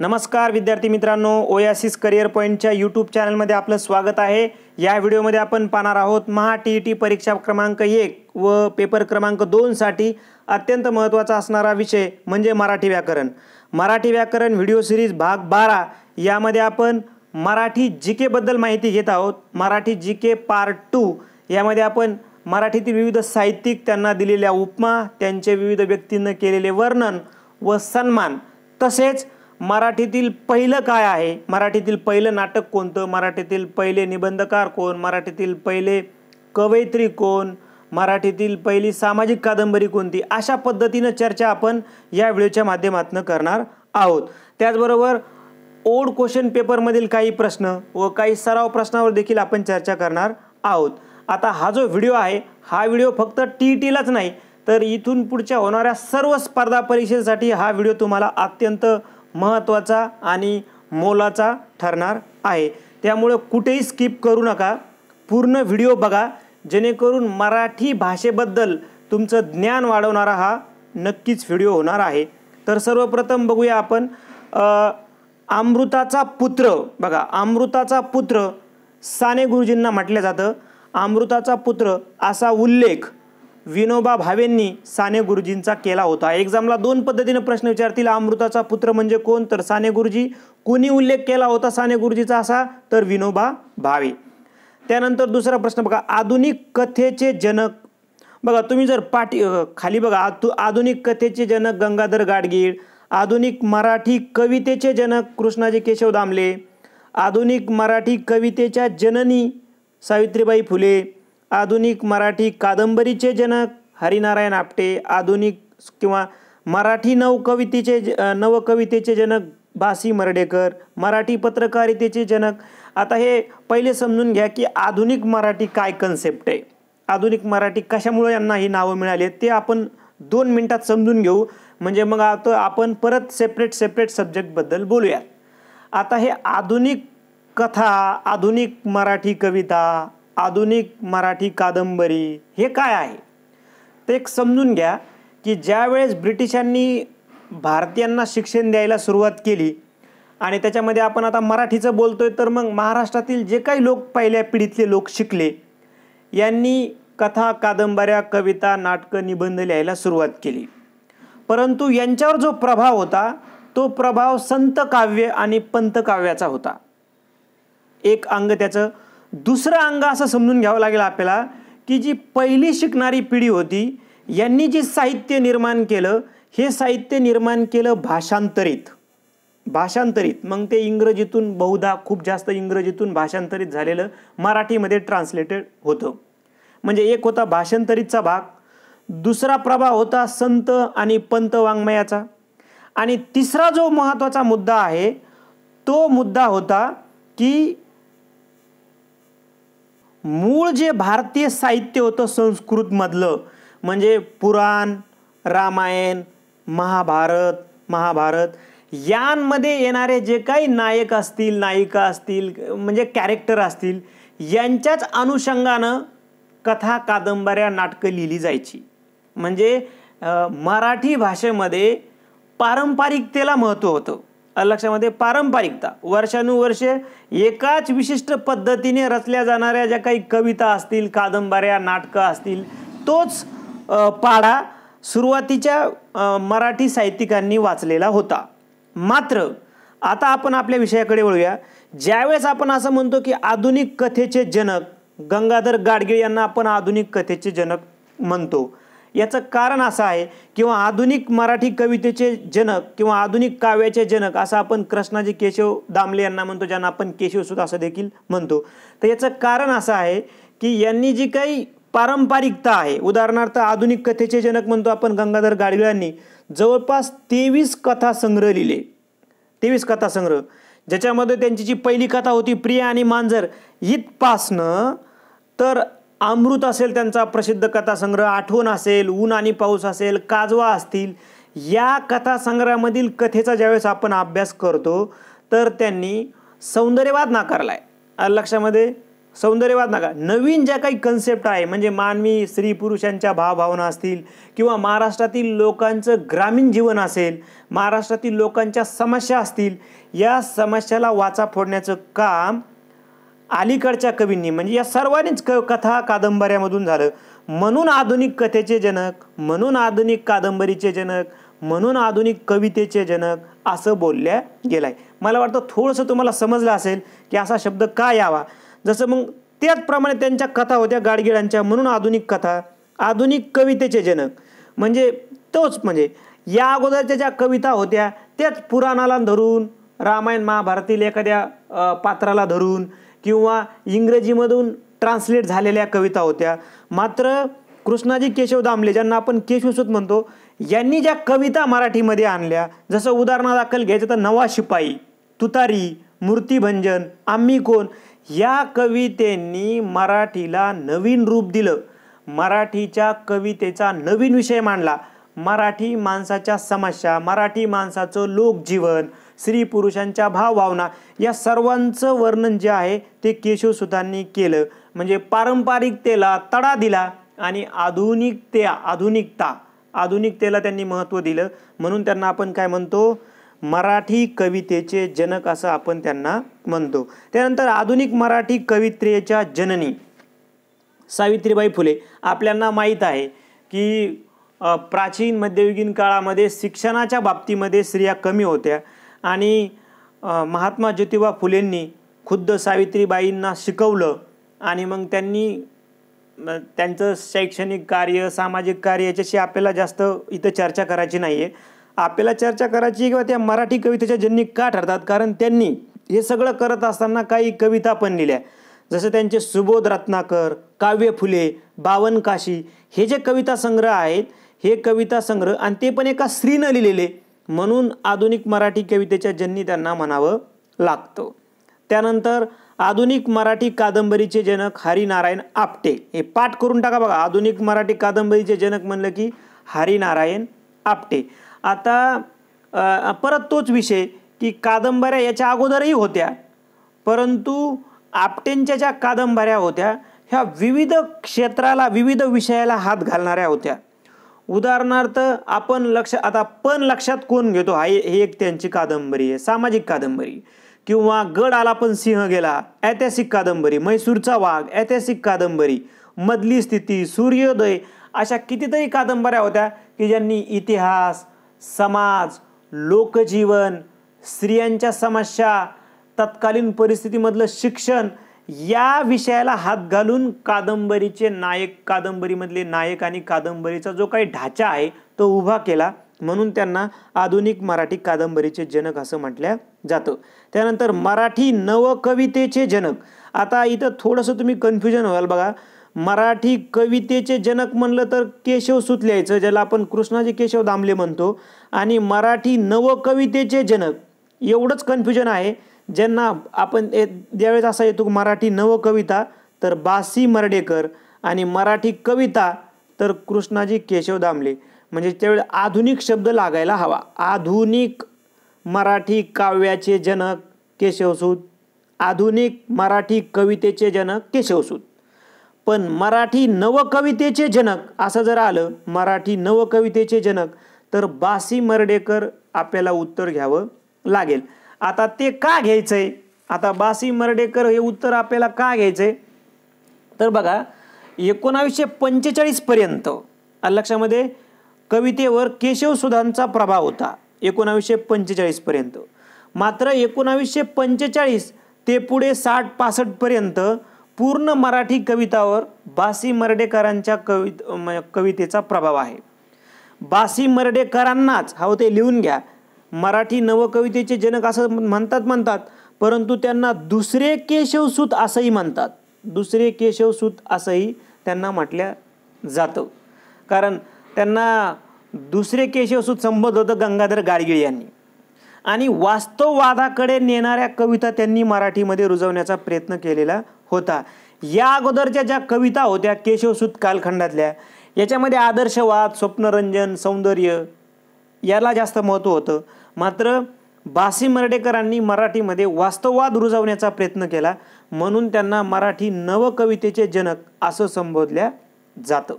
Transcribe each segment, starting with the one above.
नमस्कार विद्यार्थी मित्रांनो ओयासिस करिअर पॉईंटच्या यूट्यूब चॅनलमध्ये आपलं स्वागत आहे या व्हिडिओमध्ये आपण पाहणार आहोत महा टी e टी परीक्षा क्रमांक एक व पेपर क्रमांक दोनसाठी अत्यंत महत्त्वाचा असणारा विषय म्हणजे मराठी व्याकरण मराठी व्याकरण व्हिडिओ सिरीज भाग बारा यामध्ये आपण मराठी जी केबद्दल माहिती घेत आहोत Marathi G K part two यामध्ये आपण मराठीतील विविध साहित्यिक त्यांना दिलेल्या उपमा त्यांचे विविध व्यक्तींना केलेले वर्णन व सन्मान तसेच मराठीतील पहिलं काय आहे मराठीतील पहिलं नाटक कोणतं मराठीतील पहिले निबंधकार कोण मराठीतील पहिले कवयित्री कोण मराठीतील पहिली सामाजिक कादंबरी कोणती अशा पद्धतीनं चर्चा आपण या व्हिडिओच्या माध्यमातून करणार आहोत त्याचबरोबर ओल्ड क्वेश्चन पेपरमधील काही प्रश्न व काही सराव प्रश्नावर देखील आपण चर्चा करणार आहोत आता हा जो व्हिडिओ आहे हा व्हिडिओ फक्त टी टीलाच नाही तर इथून पुढच्या होणाऱ्या सर्व स्पर्धा परीक्षेसाठी हा व्हिडिओ तुम्हाला अत्यंत महत्त्वाचा आणि मोलाचा ठरणार आहे त्यामुळे कुठेही स्किप करू नका पूर्ण व्हिडिओ बघा जेणेकरून मराठी भाषेबद्दल तुमचं ज्ञान वाढवणारा हा नक्कीच व्हिडिओ होणार आहे तर सर्वप्रथम बघूया आपण अमृताचा पुत्र बघा अमृताचा पुत्र साने गुरुजींना म्हटलं जातं अमृताचा पुत्र असा उल्लेख विनोबा भावेंनी साने गुरुजींचा केला होता एक्झामला दोन पद्धतीने प्रश्न विचारतील अमृताचा पुत्र म्हणजे कोण तर साने गुरुजी कोणी उल्लेख केला होता साने गुरुजीचा असा तर विनोबा भावे त्यानंतर दुसरा प्रश्न बघा आधुनिक कथेचे जनक बघा तुम्ही जर पाठी खाली बघा आधु आधुनिक कथेचे जनक गंगाधर गाडगीळ आधुनिक मराठी कवितेचे जनक कृष्णाजी केशव दामले आधुनिक मराठी कवितेच्या जननी सावित्रीबाई फुले आधुनिक मराठी कादंबरीचे जनक हरिनारायण आपटे आधुनिक किंवा मराठी नवकवितेचे ज नवकवितेचे जनक भासी मर्डेकर मराठी पत्रकारितेचे जनक आता हे पहिले समजून घ्या की आधुनिक मराठी काय कन्सेप्ट आहे आधुनिक मराठी कशामुळे यांना ही नावं मिळाली ते आपण दोन मिनटात समजून घेऊ म्हणजे मग आता आपण परत सेपरेट सेपरेट सब्जेक्टबद्दल बोलूया आता हे आधुनिक कथा आधुनिक मराठी कविता आधुनिक मराठी कादंबरी हे काय आहे ते एक समजून घ्या की ज्यावेळेस ब्रिटिशांनी भारतीयांना शिक्षण द्यायला सुरुवात केली आणि त्याच्यामध्ये आपण आता मराठीचं बोलतोय तर मग महाराष्ट्रातील जे काही लोक पहिल्या पिढीतले लोक शिकले यांनी कथा कादंबऱ्या कविता नाटकं निबंध लिहायला सुरुवात केली परंतु यांच्यावर जो प्रभाव होता तो प्रभाव संतकाव्य आणि पंतकाव्याचा होता एक अंग त्याचं दुसरं अंग असं समजून घ्यावं लागेल आपल्याला की जी पहिली शिकणारी पिढी होती यांनी जे साहित्य निर्माण केलं हे साहित्य निर्माण केलं भाषांतरित भाषांतरित मग ते इंग्रजीतून बहुधा खूप जास्त इंग्रजीतून भाषांतरित झालेलं मराठीमध्ये ट्रान्सलेटेड होतं म्हणजे एक होता भाषांतरितचा भाग दुसरा प्रभाव होता संत आणि पंत वाङ्मयाचा आणि तिसरा जो महत्त्वाचा मुद्दा आहे तो मुद्दा होता की मूळ जे भारतीय साहित्य होतं संस्कृतमधलं म्हणजे पुराण रामायण महाभारत महाभारत यांमध्ये येणारे जे काही नायक असतील नायिका असतील म्हणजे कॅरेक्टर असतील यांच्याच अनुषंगानं कथा कादंबऱ्या नाटकं लिहिली जायची म्हणजे मराठी भाषेमध्ये पारंपरिकतेला महत्त्व होतं लक्षामध्ये पारंपरिकता वर्षानुवर्षे एकाच विशिष्ट पद्धतीने रचल्या जाणाऱ्या ज्या काही कविता असतील कादंबऱ्या नाटकं असतील तोच पाढा सुरुवातीच्या मराठी साहित्यिकांनी वाचलेला होता मात्र आता आपण आपल्या विषयाकडे वळूया ज्यावेळेस आपण असं म्हणतो की आधुनिक कथेचे जनक गंगाधर गाडगीळ यांना आपण आधुनिक कथेचे जनक म्हणतो याचं कारण असं आहे किंवा आधुनिक मराठी कवितेचे जनक किंवा आधुनिक काव्याचे जनक असं आपण कृष्णाजी केशव दामले यांना म्हणतो ज्यांना आपण केशवसुद्धा असं देखील म्हणतो तर याचं कारण असं आहे की यांनी जी काही पारंपरिकता आहे उदाहरणार्थ आधुनिक कथेचे जनक म्हणतो आपण गंगाधर गाडगिळांनी जवळपास तेवीस कथा संग्रह लिहिले तेवीस कथा संग्रह ज्याच्यामध्ये त्यांची जी पहिली कथा होती प्रिया आणि मांजर इथपासनं तर अमृत असेल त्यांचा प्रसिद्ध कथासंग्रह आठवण असेल ऊन आणि पाऊस असेल काजवा असतील या कथासंग्रहामधील कथेचा ज्यावेळेस आपण अभ्यास करतो तर त्यांनी सौंदर्यवाद नाकारला आहे लक्षामध्ये सौंदर्यवाद नाकार नवीन ज्या काही कन्सेप्ट आहे म्हणजे मानवी स्त्री पुरुषांच्या भावभावना असतील किंवा महाराष्ट्रातील लोकांचं ग्रामीण जीवन असेल महाराष्ट्रातील लोकांच्या समस्या असतील या समस्याला वाचा फोडण्याचं काम अलीकडच्या कवींनी म्हणजे या सर्वांनीच क कथा कादंबऱ्यामधून झालं म्हणून आधुनिक कथेचे जनक म्हणून आधुनिक कादंबरीचे जनक म्हणून आधुनिक कवितेचे जनक असं बोलल्या गेलं आहे मला वाटतं थोडंसं तुम्हाला समजलं असेल की असा शब्द का यावा जसं मग त्याचप्रमाणे त्यांच्या कथा होत्या गाडगिळांच्या म्हणून आधुनिक कथा आधुनिक कवितेचे जनक म्हणजे तोच म्हणजे या अगोदरच्या ज्या कविता होत्या त्याच पुराणाला धरून रामायण महाभारतील एखाद्या पात्राला धरून किंवा इंग्रजीमधून ट्रान्सलेट झालेल्या कविता होत्या मात्र कृष्णाजी केशव दामले ज्यांना आपण केशवसूत म्हणतो यांनी ज्या कविता मराठीमध्ये आणल्या जसं उदाहरणादाखल घ्यायचं तर नवा शिपाई तुतारी मूर्तीभंजन आम्ही कोण या कवितेंनी मराठीला नवीन रूप दिलं मराठीच्या कवितेचा नवीन विषय मांडला मराठी माणसाच्या समस्या मराठी माणसाचं लोकजीवन स्त्री पुरुषांच्या भावभावना या सर्वांचं वर्णन जे आहे ते केशवसुतांनी केलं म्हणजे पारंपरिकतेला तडा दिला आणि आधुनिकते आधुनिकता आधुनिकतेला त्यांनी महत्त्व दिलं म्हणून त्यांना आपण काय म्हणतो मराठी कवितेचे जनक असं आपण त्यांना म्हणतो त्यानंतर आधुनिक मराठी कवित्रेच्या जननी सावित्रीबाई फुले आपल्याला माहीत आहे की प्राचीन मध्ययुगीन काळामध्ये शिक्षणाच्या बाबतीमध्ये स्त्रिया कमी होत्या आणि महात्मा ज्योतिबा फुलेंनी खुद्द सावित्रीबाईंना शिकवलं आणि मग त्यांनी त्यांचं शैक्षणिक कार्य सामाजिक कार्य याच्याशी आपल्याला जास्त इथं चर्चा करायची नाही आहे आपल्याला चर्चा करायची किंवा त्या मराठी कवितेच्या ज्यांनी का ठरतात कारण त्यांनी हे सगळं करत असताना काही कविता पण लिहिल्या जसं त्यांचे सुबोध रत्नाकर काव्य फुले बावनकाशी हे जे कविता संग्रह आहेत हे कविता संग्रह आणि ते पण एका स्त्रीनं लिहिलेले म्हणून आधुनिक मराठी कवितेच्या जन्नी त्यांना म्हणावं लागतं त्यानंतर आधुनिक मराठी कादंबरीचे जनक हरिनारायण आपटे हे पाठ करून टाका बघा आधुनिक मराठी कादंबरीचे जनक म्हणलं की हरिनारायण आपटे आता परत तोच विषय की कादंबऱ्या याच्या अगोदरही होत्या परंतु आपटेंच्या ज्या कादंबऱ्या होत्या ह्या विविध क्षेत्राला विविध विषयाला हात घालणाऱ्या होत्या उदाहरणार्थ आपण लक्ष आता पण लक्षात कोण घेतो हा हे एक त्यांची कादंबरी आहे सामाजिक कादंबरी किंवा गड आला पण सिंह गेला ऐतिहासिक कादंबरी म्हैसूरचा वाघ ऐतिहासिक कादंबरी मधली स्थिती सूर्योदय अशा कितीतरी कादंबऱ्या होत्या की ज्यांनी इतिहास समाज लोकजीवन स्त्रियांच्या समस्या तत्कालीन परिस्थितीमधलं शिक्षण या विषयाला हात घालून कादंबरीचे नायक कादंबरीमधले नायक आणि कादंबरीचा जो काही ढाचा आहे तो उभा केला म्हणून त्यांना आधुनिक मराठी कादंबरीचे जनक असं म्हटलं जातं त्यानंतर मराठी नवकवितेचे जनक आता इथं थोडंसं तुम्ही कन्फ्युजन व्हाल बघा मराठी कवितेचे जनक म्हणलं तर केशव सुतल्यायचं ज्याला आपण कृष्णाजी केशव दामले म्हणतो आणि मराठी नवकवितेचे जनक एवढंच कन्फ्युजन आहे ज्यांना आपण ज्यावेळेस असा येतो मराठी नवकविता तर बासी मर्डेकर आणि मराठी कविता तर कृष्णाजी केशव दामले म्हणजे त्यावेळी आधुनिक शब्द लागायला हवा आधुनिक मराठी काव्याचे जनक केशवसूत आधुनिक मराठी कवितेचे जनक केशवसूत पण मराठी नवकवितेचे जनक असं जर आलं मराठी नवकवितेचे जनक तर बासी मर्डेकर आपल्याला उत्तर घ्यावं लागेल आता ते का घ्यायचंय आता बासी मर्डेकर हे उत्तर आपल्याला का घ्यायचंय तर बघा एकोणावीसशे पर्यंत लक्षामध्ये कवितेवर केशव सुधांचा प्रभाव होता एकोणावीसशे पंचेचाळीसपर्यंत मात्र एकोणावीसशे पंचेचाळीस ते पुढे साठ पर्यंत पूर्ण मराठी कवितावर बासी मर्डेकरांच्या कवित कवितेचा प्रभाव आहे बासी मर्डेकरांनाच हा ते लिहून घ्या मराठी नवकवितेचे जनक असं म्हणतात म्हणतात परंतु त्यांना दुसरे केशवसूत असंही म्हणतात दुसरे केशवसूत असंही त्यांना म्हटल्या जातं कारण त्यांना दुसरे केशवसूत संबोध होतं गंगाधर गाडगिळ यांनी आणि वास्तववादाकडे नेणाऱ्या कविता त्यांनी मराठीमध्ये रुजवण्याचा प्रयत्न केलेला होता या अगोदरच्या ज्या कविता होत्या केशवसूत कालखंडातल्या याच्यामध्ये आदर्शवाद स्वप्नरंजन सौंदर्य याला जास्त महत्त्व होतं मात्र बासी मर्डेकरांनी मराठीमध्ये वास्तववाद रुजवण्याचा प्रयत्न केला म्हणून त्यांना मराठी नवकवितेचे जनक असं संबोधल्या जातं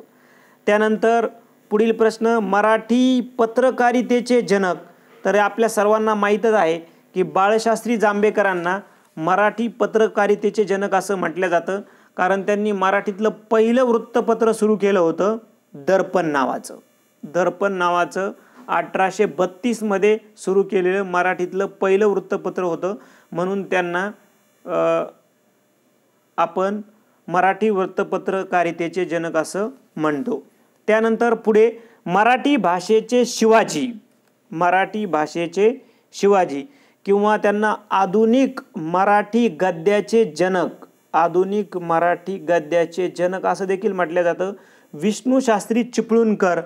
त्यानंतर पुढील प्रश्न मराठी पत्रकारितेचे जनक तर आपल्या सर्वांना माहीतच आहे की बाळशास्त्री जांभेकरांना मराठी पत्रकारितेचे जनक असं म्हटलं जातं कारण त्यांनी मराठीतलं पहिलं वृत्तपत्र सुरू केलं होतं दर्पण नावाचं दर्पण नावाचं अठराशे बत्तीसमध्ये सुरू केलेलं मराठीतलं पहिलं वृत्तपत्र होतं म्हणून त्यांना आपण मराठी वृत्तपत्रकारितेचे जनक असं म्हणतो त्यानंतर पुढे मराठी भाषेचे शिवाजी मराठी भाषेचे शिवाजी किंवा त्यांना आधुनिक मराठी गद्याचे जनक आधुनिक मराठी गद्याचे जनक असं देखील म्हटलं जातं विष्णूशास्त्री चिपळूणकर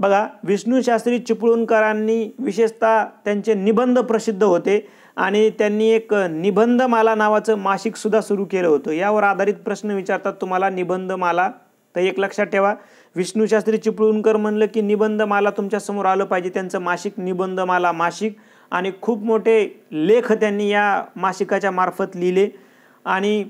बघा विष्णूशास्त्री चिपळूणकरांनी विशेषतः त्यांचे निबंध प्रसिद्ध होते आणि त्यांनी एक निबंधमाला नावाचं मासिकसुद्धा सुरू केलं होतं यावर आधारित प्रश्न विचारतात तुम्हाला निबंधमाला तर एक लक्षात ठेवा विष्णूशास्त्री चिपळूणकर म्हणलं की निबंधमाला तुमच्यासमोर आलं पाहिजे त्यांचं मासिक निबंधमाला मासिक आणि खूप मोठे लेख त्यांनी या मासिकाच्या मार्फत लिहिले आणि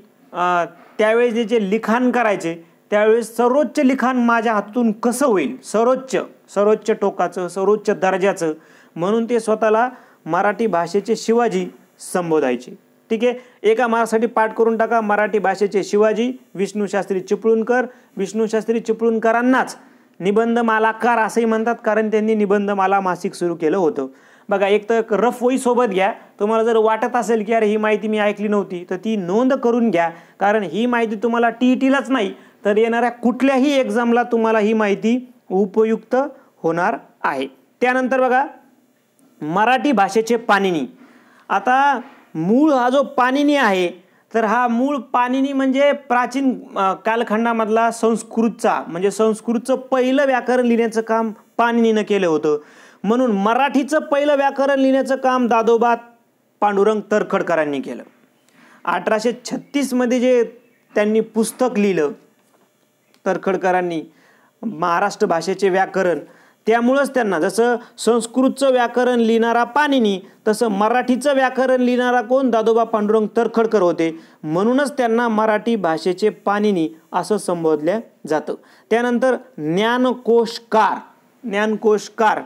त्यावेळेस जे जे लिखाण करायचे त्यावेळेस सर्वोच्च लिखाण माझ्या हातून कसं होईल सर्वोच्च सर्वोच्च टोकाचं सर्वोच्च दर्जाचं म्हणून ते स्वतःला मराठी भाषेचे शिवाजी संबोधायचे ठीक आहे एका मार्कसाठी पाठ करून टाका मराठी भाषेचे शिवाजी विष्णूशास्त्री चिपळूणकर विष्णूशास्त्री चिपळूणकरांनाच निबंध मालाकार असंही म्हणतात कारण त्यांनी निबंधमाला मासिक सुरू केलं होतं बघा एक तर रफ वही सोबत घ्या तुम्हाला जर वाटत असेल की अरे ही माहिती मी ऐकली नव्हती तर ती नोंद करून घ्या कारण ही माहिती तुम्हाला टी टीलाच नाही तर येणाऱ्या कुठल्याही एक्झामला तुम्हाला ही माहिती उपयुक्त होणार आहे त्यानंतर बघा मराठी भाषेचे पाणिनी आता मूळ हा जो पाणिनी आहे तर हा मूळ पाणिनी म्हणजे प्राचीन कालखंडामधला संस्कृतचा म्हणजे संस्कृतचं पहिलं व्याकरण लिहिण्याचं काम पाणिनीनं केलं होतं म्हणून मराठीचं पहिलं व्याकरण लिहिण्याचं काम दादोबा पांडुरंग तरखडकरांनी केलं अठराशे छत्तीसमध्ये जे त्यांनी पुस्तक लिहिलं तरखडकरांनी महाराष्ट्र भाषेचे व्याकरण त्यामुळंच त्यांना जसं संस्कृतचं व्याकरण लिहिणारा पाणिनी तसं मराठीचं व्याकरण लिहिणारा कोण दादोबा पांडुरंग तरखडकर होते म्हणूनच त्यांना मराठी भाषेचे पाणिनी असं संबोधलं जातं त्यानंतर ज्ञानकोशकार ज्ञानकोशकार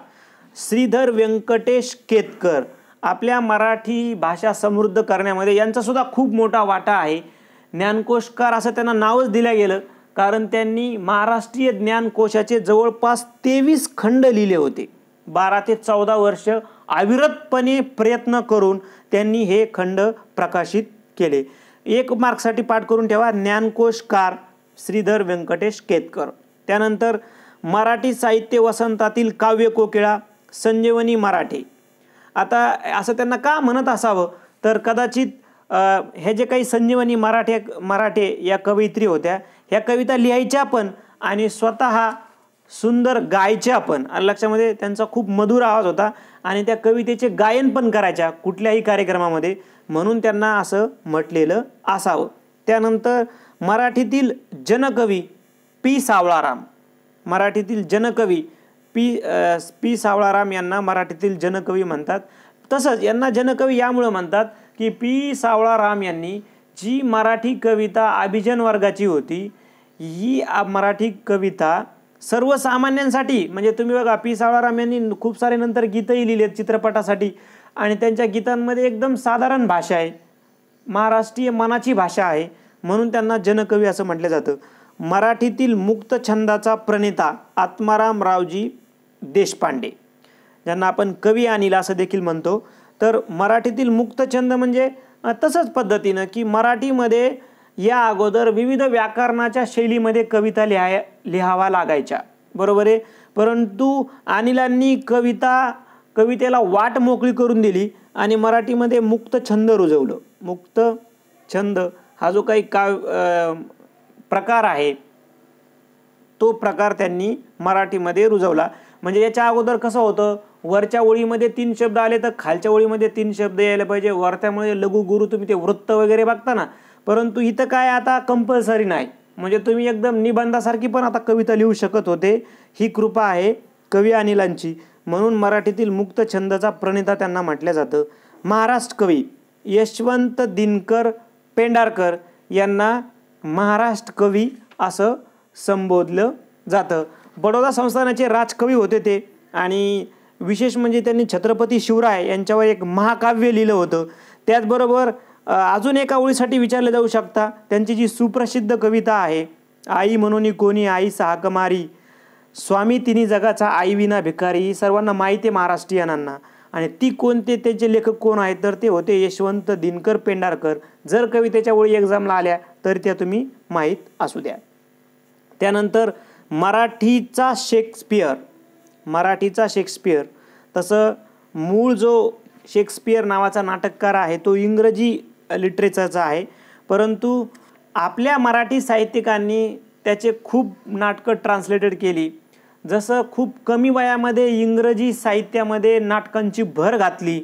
श्रीधर व्यंकटेश केतकर आपल्या मराठी भाषा समृद्ध करण्यामध्ये यांचासुद्धा खूप मोठा वाटा आहे ज्ञानकोशकार असं त्यांना नावच दिलं गेलं कारण त्यांनी महाराष्ट्रीय ज्ञानकोशाचे जवळपास तेवीस खंड लिहिले होते बारा ते चौदा वर्ष अविरतपणे प्रयत्न करून त्यांनी हे खंड प्रकाशित केले एक मार्कसाठी पाठ करून ठेवा ज्ञानकोशकार श्रीधर व्यंकटेश केतकर त्यानंतर मराठी साहित्य वसंतातील काव्य कोकिळा संजीवनी मराठे आता असं त्यांना का म्हणत असावं तर कदाचित हे जे काही संजीवनी मराठे मराठे या कवयित्री होत्या ह्या कविता लिहायच्या पण आणि स्वतः सुंदर गायच्या पण आणि लक्षामध्ये त्यांचा खूप मधुर आवाज होता आणि त्या कवितेचे गायन पण करायच्या कुठल्याही कार्यक्रमामध्ये म्हणून त्यांना असं म्हटलेलं असावं त्यानंतर मराठीतील जनकवी पी सावळाराम मराठीतील जनकवी पी पी सावळाराम यांना मराठीतील जनकवी म्हणतात तसंच यांना जनकवी यामुळं म्हणतात की पी सावळाराम यांनी जी मराठी कविता अभिजन वर्गाची होती ही मराठी कविता सर्वसामान्यांसाठी म्हणजे तुम्ही बघा पी सावळाराम यांनी खूप सारे नंतर गीतंही लिहिली आहेत चित्रपटासाठी आणि त्यांच्या गीतांमध्ये एकदम साधारण भाषा आहे महाराष्ट्रीय मनाची भाषा आहे म्हणून त्यांना जनकवी असं म्हटलं जातं मराठीतील मुक्त छंदाचा प्रणेता आत्माराम रावजी देशपांडे ज्यांना आपण कवी अनिल असं देखील म्हणतो तर मराठीतील मुक्त छंद म्हणजे तसंच पद्धतीनं की मराठीमध्ये या अगोदर विविध व्याकरणाच्या शैलीमध्ये कविता लिहाय लिहावा लागायच्या बरोबर आहे परंतु अनिलांनी कविता कवितेला वाट मोकळी करून दिली आणि मराठीमध्ये मुक्त छंद रुजवलं मुक्त छंद हा जो काही का प्रकार आहे तो प्रकार त्यांनी मराठीमध्ये रुजवला म्हणजे याच्या अगोदर कसं होतं वरच्या ओळीमध्ये तीन शब्द आले तर खालच्या ओळीमध्ये तीन शब्द यायला पाहिजे वरत्यामुळे लघुगुरु तुम्ही ते वृत्त वगैरे बघता ना परंतु इथं काय आता कंपल्सरी नाही म्हणजे तुम्ही एकदम निबंधासारखी पण आता कविता लिहू शकत होते ही कृपा आहे कवी अनिलांची म्हणून मराठीतील मुक्त छंदचा प्रणेता त्यांना म्हटलं जातं महाराष्ट्र कवी यशवंत दिनकर पेंडारकर यांना महाराष्ट्र कवी असं संबोधलं जातं बडोदा संस्थानाचे राजकवी होते ते आणि विशेष म्हणजे त्यांनी छत्रपती शिवराय यांच्यावर एक महाकाव्य लिहिलं होतं त्याचबरोबर अजून एका ओळीसाठी विचारले जाऊ शकता त्यांची जी सुप्रसिद्ध कविता आहे आई म्हणून कोणी आई साहकमारी स्वामी तिन्ही जगाचा आई विना भिकारी ही सर्वांना माहिती आहे महाराष्ट्रीयनांना आणि ती कोणते त्याचे लेखक कोण आहेत तर ते होते यशवंत दिनकर पेंडारकर जर कवितेच्या ओळी एक्झामला आल्या तर त्या तुम्ही माहीत असू द्या त्यानंतर मराठीचा शेक्सपियर मराठीचा शेक्सपियर तसं मूळ जो शेक्सपियर नावाचा नाटककार आहे तो इंग्रजी लिटरेचरचा आहे परंतु आपल्या मराठी साहित्यिकांनी त्याचे खूप नाटकं ट्रान्सलेटेड केली जसं खूप कमी वयामध्ये इंग्रजी साहित्यामध्ये नाटकांची भर घातली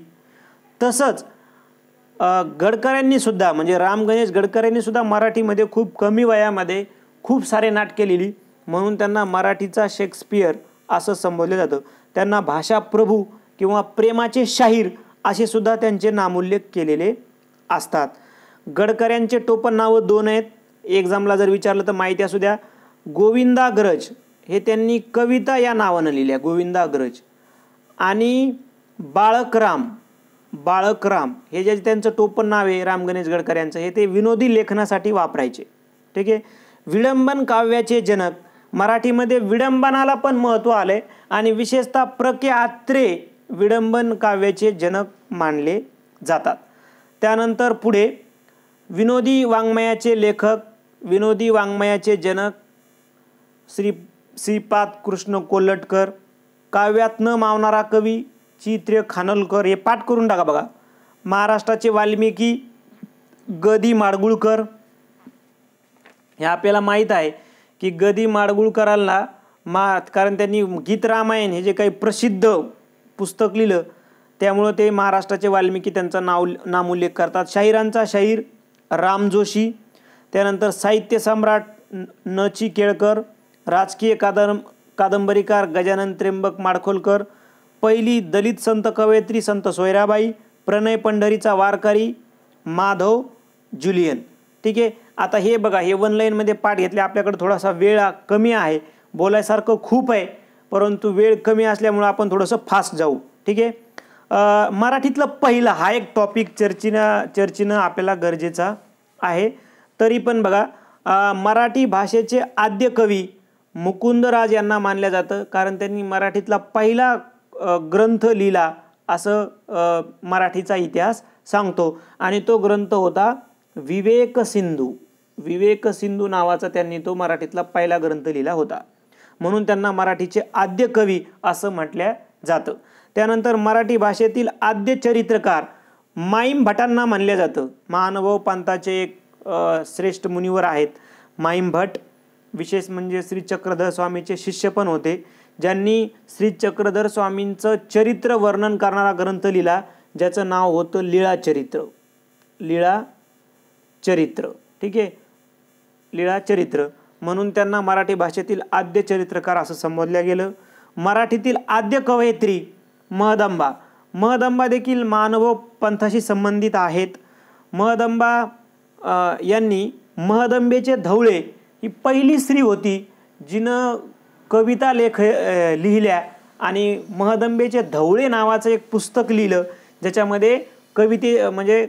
तसंच गडकऱ्यांनीसुद्धा म्हणजे राम गणेश गडकऱ्यांनीसुद्धा मराठीमध्ये खूप कमी वयामध्ये खूप सारे नाटके लिहिली म्हणून त्यांना मराठीचा शेक्सपियर असं संबोधलं जातं त्यांना भाषा प्रभू किंवा प्रेमाचे शाहीर असे सुद्धा त्यांचे नामोल्लेख केलेले असतात गडकऱ्यांचे टोपण नावं दोन आहेत एक्झामला जर विचारलं तर माहिती असू द्या गोविंदाग्रज हे त्यांनी कविता या नावानं लिहिल्या गोविंदाग्रज आणि बाळकराम बाळकराम हे जे त्यांचं टोपण नाव आहे राम गणेश गडकर हे ते विनोदी लेखनासाठी वापरायचे ठीक आहे विडंबन काव्याचे जनक मराठीमध्ये विडंबनाला पण महत्त्व आलं आहे आणि विशेषतः प्रके आत्रे विडंबन काव्याचे जनक मानले जातात त्यानंतर पुढे विनोदी वाङ्मयाचे लेखक विनोदी वाङ्मयाचे जनक श्री श्रीपाद कृष्ण कोल्हटकर काव्यात न मावणारा कवी चित्र्य खानोलकर हे पाठ करून टाका बघा महाराष्ट्राचे वाल्मिकी गदी माडगुळकर हे आपल्याला माहीत आहे की गदी माडगुळकरांना मा कारण त्यांनी गीत रामायण हे जे काही प्रसिद्ध पुस्तक लिहिलं त्यामुळं ते महाराष्ट्राचे वाल्मिकी त्यांचा नाव नामोल्लेख करतात शाहिरांचा शाहीर राम जोशी त्यानंतर साहित्य सम्राट न ची केळकर राजकीय कादं कादंबरीकार गजानन त्र्यंबक माडखोलकर पहिली दलित संत कवयित्री संत सोयराबाई प्रणय पंढरीचा वारकरी माधव जुलियन ठीक आहे आता हे बघा हे वन लाईनमध्ये पाठ घेतले आपल्याकडे थोडासा वेळ कमी आहे बोलायसारखं खूप आहे परंतु वेळ कमी असल्यामुळं आपण थोडंसं फास्ट जाऊ ठीक आहे मराठीतला पहिला हा एक टॉपिक चर्चेनं चर्चेनं आपल्याला गरजेचा आहे तरी पण बघा मराठी भाषेचे आद्य कवी मुकुंदराज यांना मानलं जातं कारण त्यांनी मराठीतला पहिला ग्रंथ लिहिला असं मराठीचा इतिहास सांगतो आणि तो ग्रंथ होता विवेक सिंधू विवेक सिंधू नावाचा त्यांनी तो मराठीतला पहिला ग्रंथ लिहिला होता म्हणून त्यांना मराठीचे आद्य कवी असं म्हटलं जातं त्यानंतर मराठी भाषेतील आद्य चरित्रकार माईम भटांना मानले जातं महानुभाव पंथाचे एक श्रेष्ठ मुनिवर आहेत माईम भट विशेष म्हणजे श्री चक्रधर स्वामीचे शिष्य पण होते ज्यांनी श्री चक्रधर स्वामींचं चरित्र वर्णन करणारा ग्रंथ लिहिला ज्याचं नाव होतं लीळा चरित्र लीळा चरित्र ठीक आहे लीळा चरित्र म्हणून त्यांना मराठी भाषेतील आद्य चरित्रकार असं संबोधलं गेलं मराठीतील आद्य कवयित्री महदंबा महदंबा देखील मानव पंथाशी संबंधित आहेत महदंबा यांनी महदंबेचे धवळे ही पहिली स्त्री होती जिनं कविता लेख लिहिल्या आणि महदंबेचे धवळे नावाचं एक पुस्तक लिहिलं ज्याच्यामध्ये कविते म्हणजे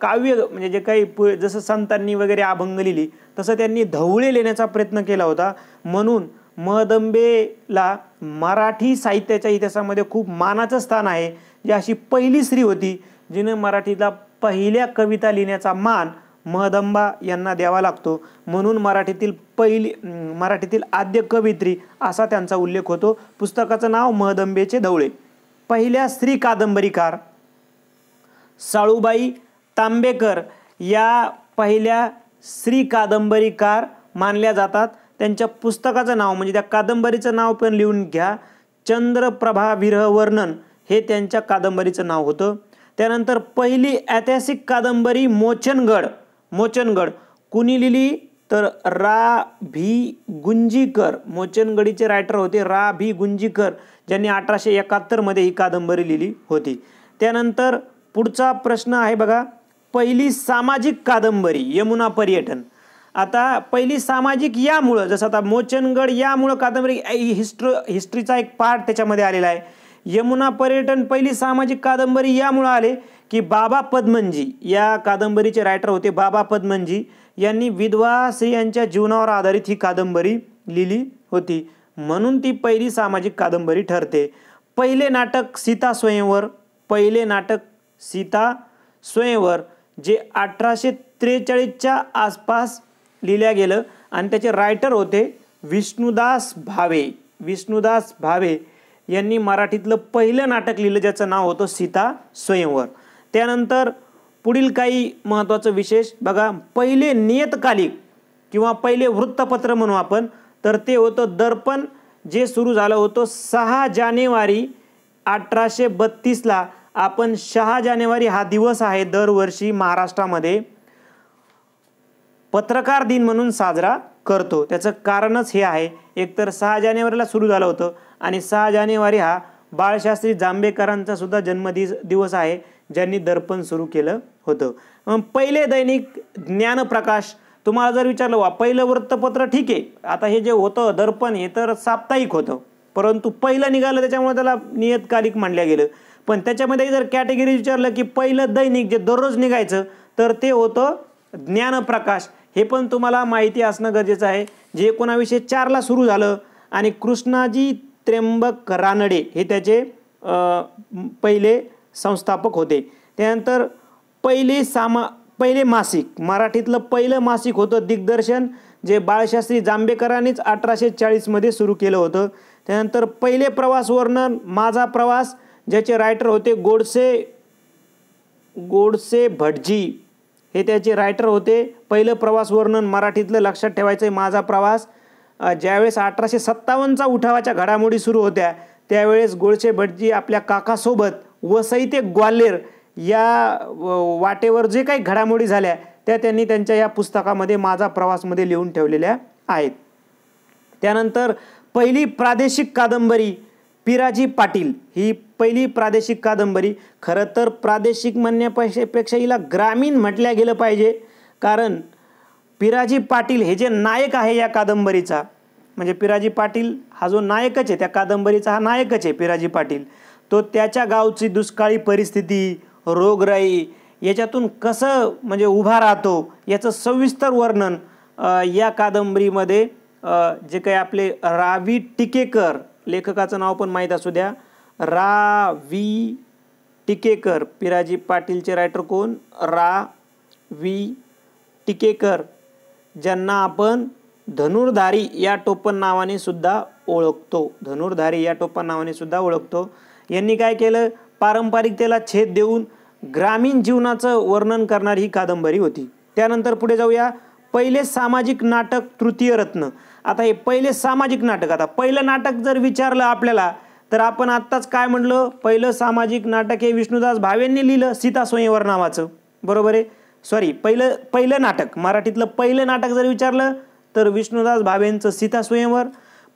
काव्य म्हणजे जे काही पु जसं संतांनी वगैरे अभंग लिहिली तसं त्यांनी धवळे लिहिण्याचा प्रयत्न केला होता म्हणून महदंबेला मराठी साहित्याच्या इतिहासामध्ये खूप मानाचं स्थान आहे जी अशी पहिली स्त्री होती जिने मराठीतला पहिल्या कविता लिहिण्याचा मान महदंबा यांना द्यावा लागतो म्हणून मराठीतील पहिली मराठीतील आद्य कवित्री असा त्यांचा उल्लेख होतो पुस्तकाचं नाव महदंबेचे धवळे पहिल्या स्त्री कादंबरीकार साळूबाई तांबेकर या पहिल्या स्त्री कादंबरीकार मानल्या जातात त्यांच्या पुस्तकाचं नाव म्हणजे त्या कादंबरीचं नाव पण लिहून घ्या चंद्रप्रभा विरह वर्णन हे त्यांच्या कादंबरीचं नाव होतं त्यानंतर पहिली ऐतिहासिक कादंबरी मोचनगड मोचनगड कुणी लिहिली तर रा भी गुंजीकर मोचनगडीचे रायटर होते रा भी गुंजीकर ज्यांनी अठराशे एकाहत्तरमध्ये ही कादंबरी लिहिली होती त्यानंतर पुढचा प्रश्न आहे बघा पहिली सामाजिक कादंबरी यमुना पर्यटन आता पहिली सामाजिक यामुळं जसं आता मोचनगड यामुळं कादंबरी हिस्ट्र हिस्ट्रीचा एक पार्ट त्याच्यामध्ये आलेला आहे यमुना पर्यटन पहिली सामाजिक कादंबरी यामुळं आले की बाबा पद्मनजी या कादंबरीचे रायटर होते बाबा पद्मनजी यांनी विधवा यांच्या जीवनावर आधारित ही कादंबरी लिहिली होती म्हणून ती पहिली सामाजिक कादंबरी ठरते पहिले नाटक सीता स्वयंवर पहिले नाटक सीता स्वयंवर जे अठराशे त्रेचाळीसच्या आसपास लिहिल्या गेलं आणि त्याचे रायटर होते विष्णुदास भावे विष्णुदास भावे यांनी मराठीतलं पहिलं नाटक लिहिलं ज्याचं नाव होतं सीता स्वयंवर त्यानंतर पुढील काही महत्त्वाचं विशेष बघा पहिले नियतकालिक किंवा पहिले वृत्तपत्र म्हणू आपण तर ते होतं दर्पण जे सुरू झालं होतं सहा जानेवारी अठराशे बत्तीसला आपण सहा जानेवारी हा दिवस आहे दरवर्षी महाराष्ट्रामध्ये पत्रकार दिन म्हणून साजरा करतो त्याचं कारणच हे आहे एकतर सहा जानेवारीला सुरू झालं होतं आणि सहा जानेवारी हा बाळशास्त्री जांभेकरांचा सुद्धा जन्मदि दिवस आहे ज्यांनी दर्पण सुरू केलं होतं पहिले दैनिक ज्ञानप्रकाश तुम्हाला जर विचारलं वा पहिलं वृत्तपत्र ठीक आहे आता हे जे होतं दर्पण हे तर साप्ताहिक होतं परंतु पहिलं निघालं त्याच्यामुळे त्याला नियतकालिक मांडलं गेलं पण त्याच्यामध्ये जर कॅटेगरी विचारलं की पहिलं दैनिक जे दररोज निघायचं तर ते होतं ज्ञानप्रकाश हे पण तुम्हाला माहिती असणं गरजेचं आहे जे एकोणावीसशे चारला सुरू झालं आणि कृष्णाजी त्र्यंबक रानडे हे त्याचे पहिले संस्थापक होते त्यानंतर पहिले सामा पहिले मासिक मराठीतलं पहिलं मासिक होतं दिग्दर्शन जे बाळशास्त्री जांभेकरांनीच अठराशे चाळीसमध्ये सुरू केलं होतं त्यानंतर पहिले प्रवास वर्णन माझा प्रवास ज्याचे रायटर होते गोडसे गोडसे भटजी हे त्याचे रायटर होते पहिलं प्रवास वर्णन मराठीतलं लक्षात ठेवायचं आहे माझा प्रवास ज्यावेळेस अठराशे सत्तावन्नचा उठावाच्या घडामोडी सुरू होत्या त्यावेळेस गोळसे भटजी आपल्या काकासोबत वसई ते ग्वाल्हेर या वाटेवर जे काही घडामोडी झाल्या त्या त्यांनी त्यांच्या या पुस्तकामध्ये माझा प्रवासमध्ये लिहून ठेवलेल्या आहेत त्यानंतर पहिली प्रादेशिक कादंबरी पिराजी पाटील ही पहिली प्रादेशिक कादंबरी खरं तर प्रादेशिक म्हणण्यापेक्षा हिला ग्रामीण म्हटल्या गेलं पाहिजे कारण पिराजी पाटील हे जे नायक आहे या कादंबरीचा म्हणजे पिराजी पाटील हा जो नायकच आहे त्या कादंबरीचा हा नायकच आहे पिराजी पाटील तो त्याच्या गावची दुष्काळी परिस्थिती रोगराई याच्यातून कसं म्हणजे उभा राहतो याचं सविस्तर वर्णन या कादंबरीमध्ये जे काही आपले रावी टिकेकर लेखकाचं नाव पण माहीत असू द्या रा वी टिकेकर पिराजी पाटीलचे रायटर कोण रा वी टिकेकर ज्यांना आपण धनुर्धारी या टोपण नावाने सुद्धा ओळखतो धनुर्धारी या टोपण नावाने सुद्धा ओळखतो यांनी काय केलं पारंपरिकतेला छेद देऊन ग्रामीण जीवनाचं वर्णन करणारी ही कादंबरी होती त्यानंतर पुढे जाऊया पहिले सामाजिक नाटक तृतीय रत्न आता हे पहिले सामाजिक नाटक आता पहिलं नाटक जर विचारलं आपल्याला तर आपण आत्ताच काय म्हटलं पहिलं सामाजिक नाटक हे विष्णुदास भावेंनी लिहिलं सीता स्वयंवर नावाचं बरोबर आहे सॉरी पहिलं पहिलं नाटक मराठीतलं पहिलं नाटक जर विचारलं तर विष्णुदास भावेंचं सीता स्वयंवर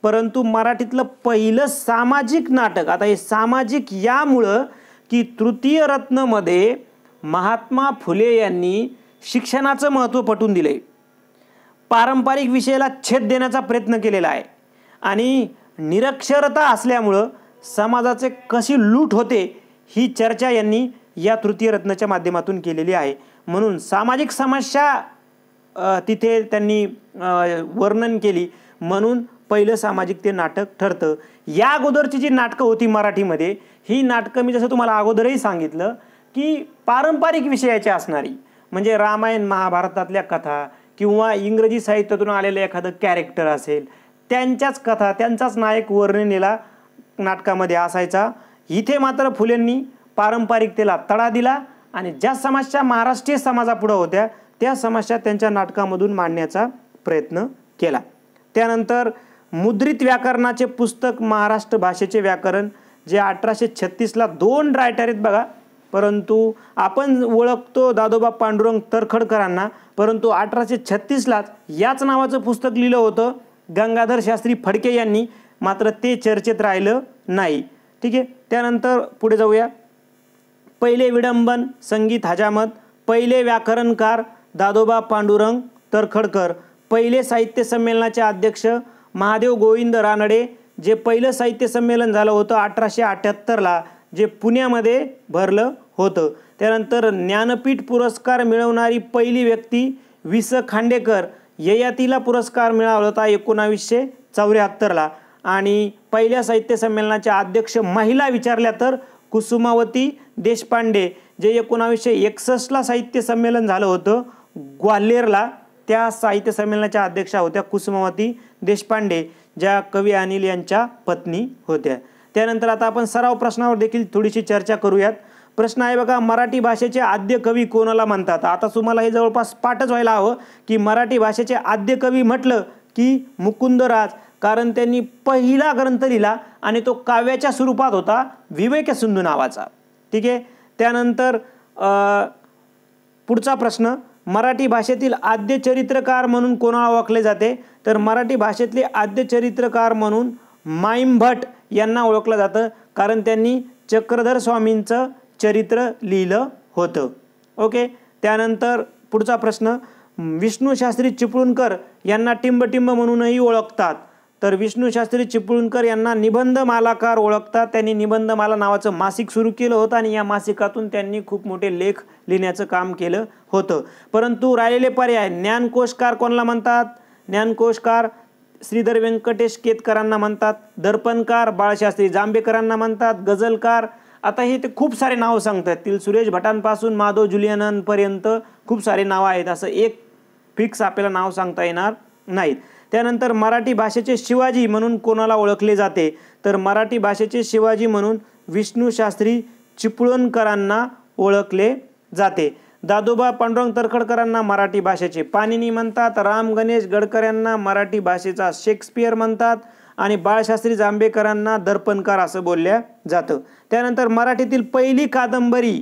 परंतु मराठीतलं पहिलं सामाजिक नाटक आता हे सामाजिक यामुळं की तृतीय रत्नमध्ये महात्मा फुले यांनी शिक्षणाचं महत्त्व पटवून दिलं आहे पारंपरिक विषयाला छेद देण्याचा प्रयत्न केलेला आहे आणि निरक्षरता असल्यामुळं समाजाचे कशी लूट होते ही चर्चा यांनी या तृतीय रत्नाच्या माध्यमातून केलेली आहे म्हणून सामाजिक समस्या तिथे त्यांनी वर्णन केली म्हणून पहिलं सामाजिक ते नाटक ठरतं या अगोदरची जी नाटकं होती मराठीमध्ये ही नाटकं मी जसं तुम्हाला अगोदरही सांगितलं की पारंपरिक विषयाची असणारी म्हणजे रामायण महाभारतातल्या कथा किंवा इंग्रजी साहित्यातून आलेलं एखादं कॅरेक्टर असेल त्यांच्याच कथा त्यांचाच नायक वर्णनेला नाटकामध्ये असायचा इथे मात्र फुलेंनी पारंपरिकतेला तडा दिला आणि ज्या समस्या महाराष्ट्रीय समाजापुढं होत्या त्या समस्या त्यांच्या नाटकामधून मांडण्याचा प्रयत्न केला त्यानंतर मुद्रित व्याकरणाचे पुस्तक महाराष्ट्र भाषेचे व्याकरण जे अठराशे छत्तीसला दोन रायटर आहेत बघा परंतु आपण ओळखतो दादोबा पांडुरंग तरखडकरांना परंतु अठराशे छत्तीसलाच याच नावाचं पुस्तक लिहिलं होतं गंगाधर शास्त्री फडके यांनी मात्र ते चर्चेत राहिलं नाही ठीक आहे त्यानंतर पुढे जाऊया पहिले विडंबन संगीत हजामत पहिले व्याकरणकार दादोबा पांडुरंग तरखडकर पहिले साहित्य संमेलनाचे अध्यक्ष महादेव गोविंद रानडे जे पहिलं साहित्य संमेलन झालं होतं अठराशे अठ्याहत्तरला जे पुण्यामध्ये भरलं होतं त्यानंतर ज्ञानपीठ पुरस्कार मिळवणारी पहिली व्यक्ती वि स खांडेकर ययातीला पुरस्कार मिळाला होता एकोणावीसशे चौऱ्याहत्तरला आणि पहिल्या साहित्य संमेलनाच्या अध्यक्ष महिला विचारल्या तर कुसुमावती देशपांडे जे एकोणावीसशे एकसष्टला साहित्य संमेलन झालं होतं ग्वाल्हेरला त्या साहित्य संमेलनाच्या अध्यक्षा होत्या कुसुमावती देशपांडे ज्या कवी अनिल यांच्या पत्नी होत्या त्यानंतर आता आपण सराव प्रश्नावर देखील थोडीशी चर्चा करूयात प्रश्न आहे बघा मराठी भाषेचे आद्य कवी कोणाला म्हणतात आता तुम्हाला हे जवळपास पाठच व्हायला हवं की मराठी भाषेचे आद्य कवी म्हटलं की मुकुंदराज कारण त्यांनी पहिला ग्रंथ लिहिला आणि तो काव्याच्या स्वरूपात होता विवेकसिंधू नावाचा ठीक आहे त्यानंतर पुढचा प्रश्न मराठी भाषेतील आद्य चरित्रकार म्हणून कोणाला ओळखले जाते तर मराठी भाषेतले आद्य चरित्रकार म्हणून माईमभट यांना ओळखलं जातं कारण त्यांनी चक्रधर स्वामींचं चरित्र लिहिलं होतं ओके त्यानंतर पुढचा प्रश्न विष्णू शास्त्री चिपळूणकर यांना टिंबटिंब म्हणूनही ओळखतात तर विष्णूशास्त्री चिपळूणकर यांना निबंध मालाकार ओळखतात त्यांनी निबंध माला नावाचं मासिक सुरू केलं होतं आणि या मासिकातून त्यांनी खूप मोठे लेख लिहिण्याचं काम केलं होतं परंतु राहिलेले पर्याय ज्ञानकोशकार कोणाला म्हणतात ज्ञानकोशकार श्रीधर व्यंकटेश केतकरांना म्हणतात दर्पणकार बाळशास्त्री जांभेकरांना म्हणतात गझलकार आता हे ते खूप सारे नावं सांगतात तील सुरेश भटांपासून माधव जुलियनांपर्यंत खूप सारे नावं आहेत असं एक फिक्स आपल्याला नाव सांगता येणार नाहीत त्यानंतर मराठी भाषेचे शिवाजी म्हणून कोणाला ओळखले जाते तर मराठी भाषेचे शिवाजी म्हणून विष्णू शास्त्री चिपळूणकरांना ओळखले जाते दादोबा पांडुरंग तरखडकरांना मराठी भाषेचे पाणिनी म्हणतात राम गणेश गडकऱ्यांना मराठी भाषेचा शेक्सपियर म्हणतात आणि बाळशास्त्री जांभेकरांना दर्पणकार असं बोलल्या जातं त्यानंतर मराठीतील पहिली कादंबरी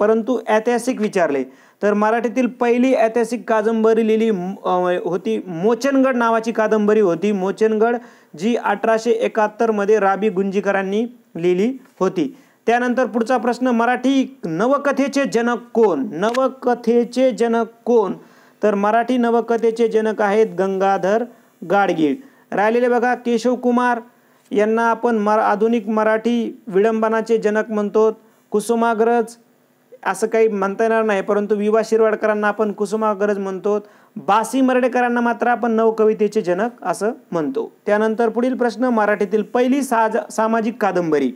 परंतु ऐतिहासिक विचारले तर मराठीतील पहिली ऐतिहासिक कादंबरी लिहिली होती मोचनगड नावाची कादंबरी होती मोचनगड जी अठराशे एकाहत्तरमध्ये राबी गुंजीकरांनी लिहिली होती त्यानंतर पुढचा प्रश्न मराठी नवकथेचे जनक कोण नवकथेचे जनक कोण तर मराठी नवकथेचे जनक आहेत गंगाधर गाडगीळ राहिलेले बघा केशवकुमार यांना आपण मरा आधुनिक मराठी विडंबनाचे जनक म्हणतो कुसुमाग्रज असं काही म्हणता येणार नाही परंतु वि वा शिरवाडकरांना आपण कुसुमाग्रज म्हणतो बासी मर्डेकरांना मात्र आपण नवकवितेचे जनक असं म्हणतो त्यानंतर पुढील प्रश्न मराठीतील पहिली साज सामाजिक कादंबरी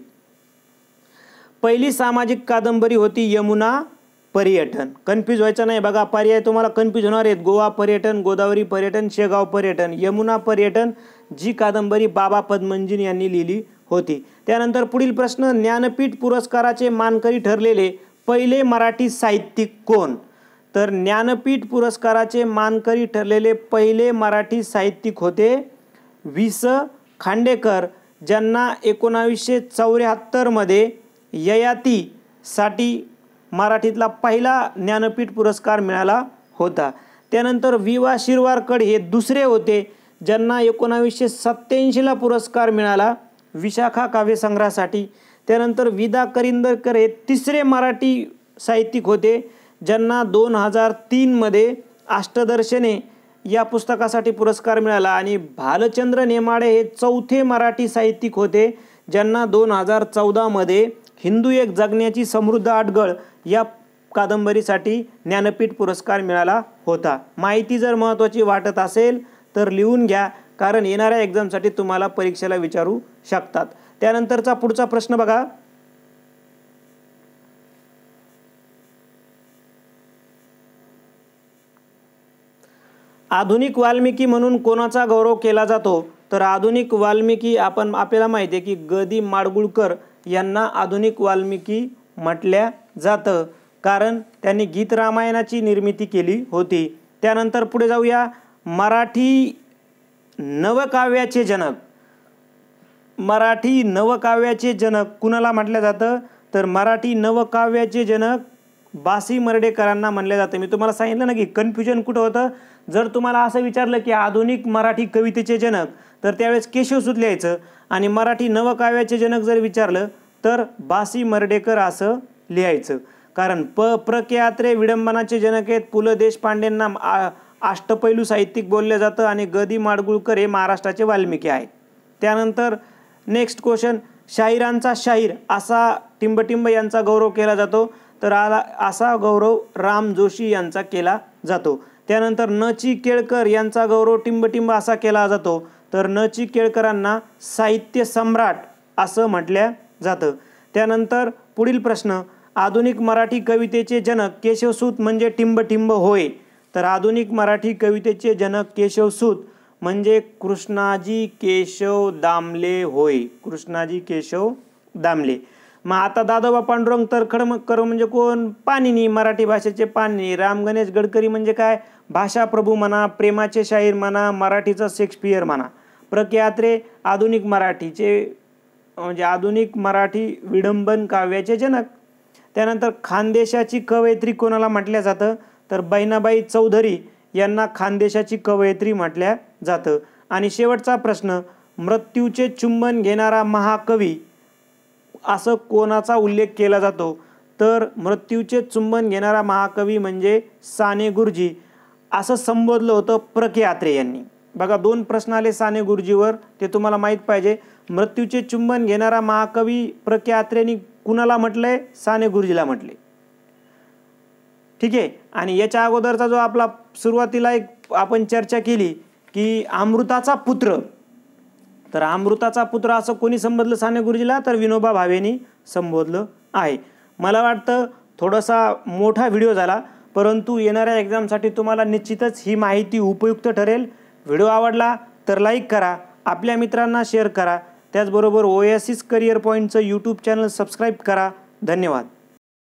पहिली सामाजिक कादंबरी होती यमुना पर्यटन कन्फ्यूज व्हायचं नाही बघा पर्याय तुम्हाला कन्फ्यूज होणार आहेत गोवा पर्यटन गोदावरी पर्यटन शेगाव पर्यटन यमुना पर्यटन जी कादंबरी बाबा पद्मंजीन यांनी लिहिली होती त्यानंतर पुढील प्रश्न ज्ञानपीठ पुरस्काराचे मानकरी ठरलेले पहिले मराठी साहित्यिक कोण तर ज्ञानपीठ पुरस्काराचे मानकरी ठरलेले पहिले मराठी साहित्यिक होते वि स खांडेकर ज्यांना एकोणावीसशे चौऱ्याहत्तरमध्ये ययातीसाठी मराठीतला पहिला ज्ञानपीठ पुरस्कार मिळाला होता त्यानंतर वि वा शिरवारकड हे दुसरे होते ज्यांना एकोणावीसशे सत्त्याऐंशीला पुरस्कार मिळाला विशाखा काव्यसंग्रहासाठी त्यानंतर विदा करिंदरकर हे तिसरे मराठी साहित्यिक होते ज्यांना दोन हजार तीनमध्ये अष्टदर्शने या पुस्तकासाठी पुरस्कार मिळाला आणि भालचंद्र नेमाडे हे चौथे मराठी साहित्यिक होते ज्यांना दोन हजार चौदामध्ये हिंदू एक जगण्याची समृद्ध आडगळ या कादंबरीसाठी ज्ञानपीठ पुरस्कार मिळाला होता माहिती जर महत्त्वाची वाटत असेल तर लिहून घ्या कारण येणाऱ्या एक्झामसाठी तुम्हाला परीक्षेला विचारू शकतात त्यानंतरचा पुढचा प्रश्न बघा आधुनिक वाल्मिकी म्हणून कोणाचा गौरव केला जातो तर आधुनिक वाल्मिकी आपण आपल्याला माहिती आहे की गदी माडगुळकर यांना आधुनिक वाल्मिकी म्हटल्या जातं कारण त्यांनी गीत रामायणाची निर्मिती केली होती त्यानंतर पुढे जाऊया मराठी नवकाव्याचे जनक मराठी नवकाव्याचे जनक कुणाला म्हटलं जातं तर मराठी नवकाव्याचे जनक बासी मर्डेकरांना म्हणलं जातं मी तुम्हाला सांगितलं ना की कन्फ्युजन कुठं होतं जर तुम्हाला असं विचारलं की आधुनिक मराठी कवितेचे जनक तर त्यावेळेस केशव लिहायचं आणि मराठी नवकाव्याचे जनक जर विचारलं तर बासी मर्डेकर असं लिहायचं कारण प प्रख्यात्रे विडंबनाचे जनक आहेत पु ल देशपांडेंना अष्टपैलू साहित्यिक बोललं जातं आणि गदी माडगुळकर हे महाराष्ट्राचे वाल्मिकी आहेत त्यानंतर नेक्स्ट क्वेश्चन शाहिरांचा शाहीर असा टिंबटिंब यांचा गौरव केला जातो तर आला असा गौरव राम जोशी यांचा केला जातो त्यानंतर न ची केळकर यांचा गौरव टिंबटिंब असा केला जातो तर नची केळकरांना साहित्य सम्राट असं म्हटल्या जातं त्यानंतर पुढील प्रश्न आधुनिक मराठी कवितेचे जनक केशवसूत म्हणजे टिंबटिंब होय तर आधुनिक मराठी कवितेचे जनक केशवसूत म्हणजे कृष्णाजी केशव दामले होय कृष्णाजी केशव दामले मग आता दादोबा पांडुरंग तरखड कर म्हणजे कोण पाणिनी मराठी भाषेचे पाणिनी राम गणेश गडकरी म्हणजे काय भाषा प्रभू म्हणा प्रेमाचे शाहीर म्हणा मराठीचा शेक्सपियर म्हणा प्र आधुनिक मराठीचे म्हणजे आधुनिक मराठी विडंबन काव्याचे जनक त्यानंतर खानदेशाची कवयित्री कोणाला म्हटलं जातं तर बहिणाबाई चौधरी यांना खानदेशाची कवयित्री म्हटल्या जातं आणि शेवटचा प्रश्न मृत्यूचे चुंबन घेणारा महाकवी असं कोणाचा उल्लेख केला जातो तर मृत्यूचे चुंबन घेणारा महाकवी म्हणजे साने गुरुजी असं संबोधलं होतं प्र आत्रे यांनी बघा दोन प्रश्न आले साने गुरुजीवर ते तुम्हाला माहीत पाहिजे मृत्यूचे चुंबन घेणारा महाकवी प्र के आत्रेंनी कुणाला म्हटलंय साने गुरुजीला म्हटले ठीक आहे आणि याच्या अगोदरचा जो आपला सुरुवातीला एक आपण चर्चा केली की अमृताचा पुत्र तर अमृताचा पुत्र असं कोणी संबोधलं साने गुरुजीला तर विनोबा भावेनी संबोधलं आहे मला वाटतं थोडासा मोठा व्हिडिओ झाला परंतु येणाऱ्या एक्झामसाठी तुम्हाला निश्चितच ही माहिती उपयुक्त ठरेल व्हिडिओ आवडला तर लाईक करा आपल्या मित्रांना शेअर करा त्याचबरोबर ओएसिस करिअर पॉईंटचं यूट्यूब चॅनल सबस्क्राईब करा धन्यवाद